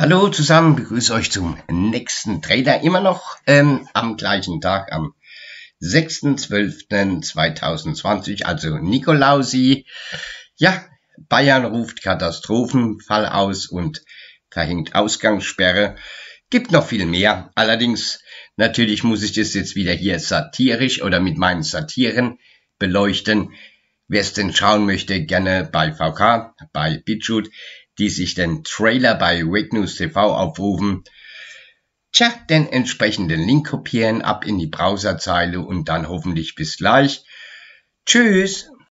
Hallo zusammen, begrüße euch zum nächsten Trailer. Immer noch ähm, am gleichen Tag, am 6.12.2020, also Nikolausi. Ja, Bayern ruft Katastrophenfall aus und verhängt Ausgangssperre. Gibt noch viel mehr. Allerdings, natürlich muss ich das jetzt wieder hier satirisch oder mit meinen Satiren beleuchten. Wer es denn schauen möchte, gerne bei VK, bei BitChute die sich den Trailer bei Wake News TV aufrufen, tja, den entsprechenden Link kopieren, ab in die Browserzeile und dann hoffentlich bis gleich. Tschüss!